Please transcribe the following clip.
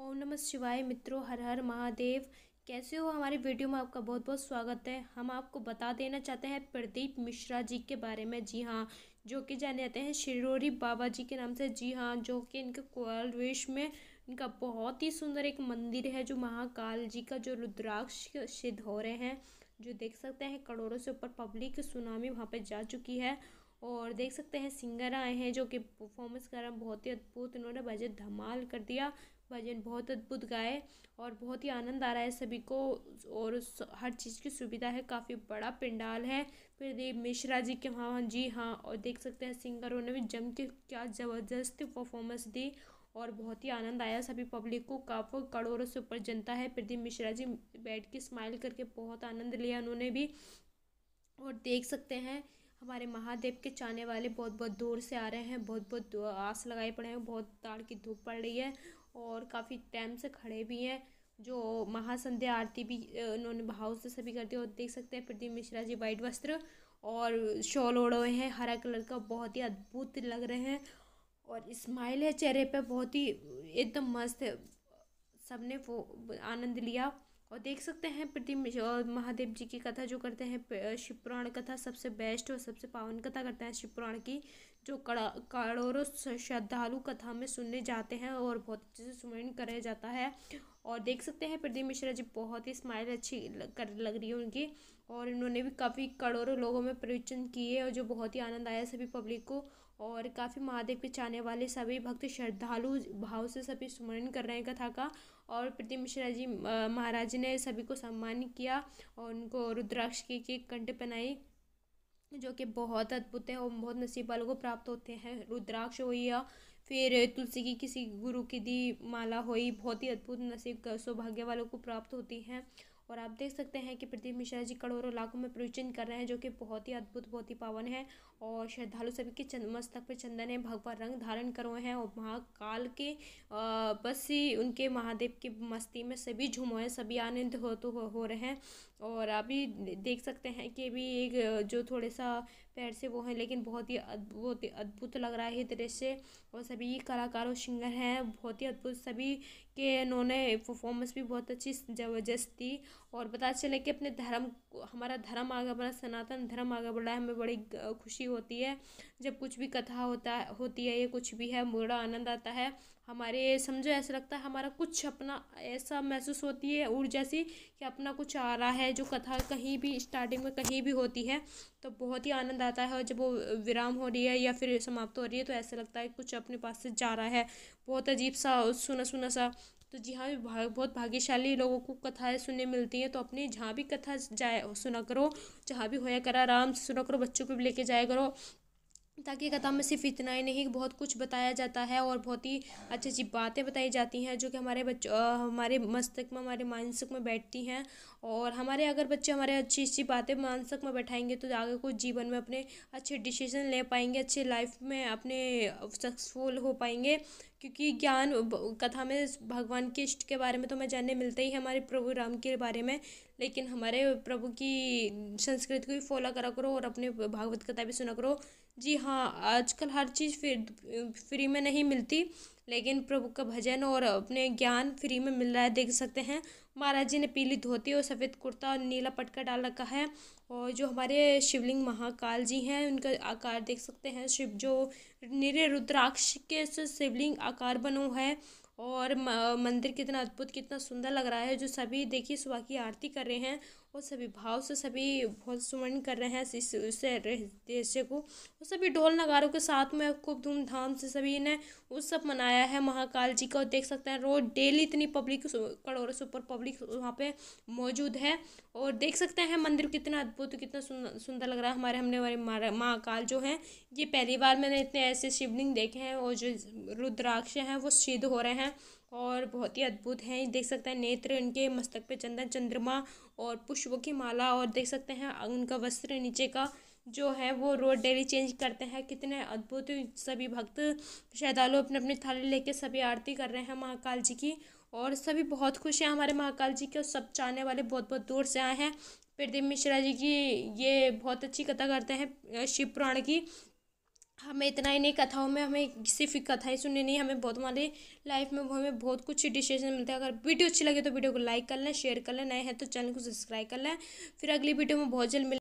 ओम नमः शिवाय मित्रों हर हर महादेव कैसे हो हमारे वीडियो में आपका बहुत बहुत स्वागत है हम आपको बता देना चाहते हैं प्रदीप मिश्रा जी के बारे में जी हाँ जो कि जाने जाते हैं शिरोरी बाबा जी के नाम से जी हाँ जो कि इनके कोलवेश में इनका बहुत ही सुंदर एक मंदिर है जो महाकाल जी का जो रुद्राक्ष सिद्ध हो रहे हैं जो देख सकते हैं करोड़ों से ऊपर पब्लिक सुनामी वहाँ पर जा चुकी है और देख सकते हैं सिंगर आए हैं जो कि परफॉर्मेंस हैं बहुत ही अद्भुत इन्होंने भजन धमाल कर दिया भजन बहुत अद्भुत गाए और बहुत ही आनंद आ रहा है सभी को और हर चीज़ की सुविधा है काफ़ी बड़ा पंडाल है प्रदीप मिश्रा जी के हाँ जी हाँ और देख सकते हैं सिंगरों ने भी जम के क्या ज़बरदस्त परफॉर्मेंस दी और बहुत ही आनंद आया सभी पब्लिक को काफ़ी करोड़ों से ऊपर जनता है प्रदीप मिश्रा जी बैठ के स्माइल करके बहुत आनंद लिया उन्होंने भी और देख सकते हैं हमारे महादेव के चाहने वाले बहुत बहुत दूर से आ रहे हैं बहुत बहुत आस लगाए पड़े हैं बहुत ताड़ की धूप पड़ रही है और काफ़ी टाइम से खड़े भी हैं जो महासंध्या आरती भी उन्होंने भाव से सभी करते और देख सकते हैं प्रदीप मिश्रा जी वाइट वस्त्र और शॉल ओढ़े हुए हैं हरा कलर का बहुत ही अद्भुत लग रहे हैं और स्माइल है चेहरे पर बहुत ही एकदम मस्त है वो आनंद लिया और देख सकते हैं प्रति महादेव जी की कथा जो करते हैं शिवपुराण कथा सबसे बेस्ट और सबसे पावन कथा करते हैं शिवपुराण की जो करोड़ों श्रद्धालु कथा में सुनने जाते हैं और बहुत अच्छे से सुमरण कराया जाता है और देख सकते हैं प्रदीप मिश्रा जी बहुत ही स्माइल अच्छी कर लग रही है उनकी और इन्होंने भी काफ़ी करोड़ों लोगों में प्रवचन किए और जो बहुत ही आनंद आया सभी पब्लिक को और काफ़ी महादेव के चाहने वाले सभी भक्त श्रद्धालु भाव से सभी स्मरण कर रहे हैं कथा का और प्रति मिश्रा जी महाराज ने सभी को सम्मान किया और उनको रुद्राक्ष की, की कंठ पहनाई जो कि बहुत अद्भुत है और बहुत नसीब वालों को प्राप्त होते हैं रुद्राक्ष हो या फिर तुलसी की किसी गुरु की दी माला हुई बहुत ही अद्भुत नसीब सौभाग्य वालों को प्राप्त होती हैं और आप देख सकते हैं कि प्रदीप मिश्रा जी करोड़ों लाखों में प्रवचन कर रहे हैं जो कि बहुत ही अद्भुत बहुत ही पावन है और श्रद्धालु सभी के चंद मस्तक पर चंदन है भगवान रंग धारण हुए हैं और महाकाल के बस ही उनके महादेव की मस्ती में सभी झुमोए सभी आनंद हो तो हो रहे हैं और अभी देख सकते हैं कि भी एक जो थोड़े सा पैर से वो है लेकिन बहुत ही बहुत ही अद्भुत लग रहा है दृश्य और सभी कलाकार और सिंगर हैं बहुत ही अद्भुत सभी के इन्होंने परफॉर्मेंस भी बहुत अच्छी ज़बरदस्त थी और पता चले कि अपने धर्म हमारा धर्म आगे बढ़ा सनातन धर्म आगे बढ़ा है हमें बड़ी खुशी होती है जब कुछ भी कथा होता होती है या कुछ भी है बड़ा आनंद आता है हमारे समझो ऐसा लगता है हमारा कुछ अपना ऐसा महसूस होती है ऊर्जा सी कि अपना कुछ आ रहा है जो कथा कहीं भी स्टार्टिंग में कहीं भी होती है तो बहुत ही आनंद आता है और जब वो विराम हो रही है या फिर समाप्त हो रही है तो ऐसा लगता है कुछ अपने पास से जा रहा है बहुत अजीब सा सुना सुना सा तो जी हाँ भाग, बहुत भाग्यशाली लोगों को कथाएँ सुनने मिलती हैं तो अपनी जहाँ भी कथा जाए सुना करो जहाँ भी होया करा आराम से सुना करो बच्चों को भी लेके जाया करो ताकि कथा में सिर्फ इतना ही नहीं बहुत कुछ बताया जाता है और बहुत ही अच्छी अच्छी बातें बताई जाती हैं जो कि हमारे बच्चों हमारे मस्तक में हमारे मानसिक में बैठती हैं और हमारे अगर बच्चे हमारे अच्छी अच्छी बातें मानसिक में बैठाएंगे तो आगे को जीवन में अपने अच्छे डिसीजन ले पाएंगे अच्छे लाइफ में अपने सक्सेसफुल हो पाएंगे क्योंकि ज्ञान कथा में भगवान के इष्ट के बारे में तो हमें जानने मिलते ही हमारे प्रभु राम के बारे में लेकिन हमारे प्रभु की संस्कृति को भी फॉलो करा करो और अपने भागवत कथा भी सुना करो जी हाँ आजकल हर चीज़ फ्री में नहीं मिलती लेकिन प्रभु का भजन और अपने ज्ञान फ्री में मिल रहा है देख सकते हैं महाराज जी ने पीली धोती और सफ़ेद कुर्ता और नीला पटका डाल रखा है और जो हमारे शिवलिंग महाकाल जी हैं उनका आकार देख सकते हैं शिव जो निरे रुद्राक्ष के शिवलिंग आकार बनो है और मंदिर कितना अद्भुत कितना सुंदर लग रहा है जो सभी देखिए सुबह की आरती कर रहे हैं वो सभी भाव से सभी बहुत सुमरण कर रहे हैं इस उस दृश्य को वो सभी ढोल नगारों के साथ में खूब धूमधाम से सभी ने उत्सव मनाया है महाकाल जी का देख सकते हैं रोज डेली इतनी पब्लिक करोड़ों से ऊपर पब्लिक वहाँ पे मौजूद है और देख सकते हैं मंदिर कितना अद्भुत कितना सुंदर लग रहा है हमारे हमने हमारे महाकाल जो हैं ये पहली बार मैंने इतने ऐसे शिवलिंग देखे हैं और जो रुद्राक्ष हैं वो सिद्ध हो रहे हैं और बहुत ही अद्भुत हैं देख सकते हैं नेत्र इनके मस्तक पे चंदन चंद्रमा और पुष्पों की माला और देख सकते हैं उनका वस्त्र नीचे का जो है वो रोड डेली चेंज करते हैं कितने अद्भुत सभी भक्त श्रद्धालु अपने अपने थाली लेके सभी आरती कर रहे हैं महाकाल जी की और सभी बहुत खुश हैं हमारे महाकाल जी के और सब चाहने वाले बहुत बहुत दूर से आए हैं प्रदीप मिश्रा जी की ये बहुत अच्छी कथा करते हैं शिव पुराण की हमें इतना ही नहीं कथाओं में हमें सिर्फ कथाएं सुनने नहीं हमें बहुत हमारे लाइफ में हमें बहुत कुछ डिसीजन मिलते हैं अगर वीडियो अच्छी लगे तो वीडियो को लाइक कर लें शेयर कर लें नए हैं तो चैनल को सब्सक्राइब कर लें फिर अगली वीडियो में बहुत जल्द मिल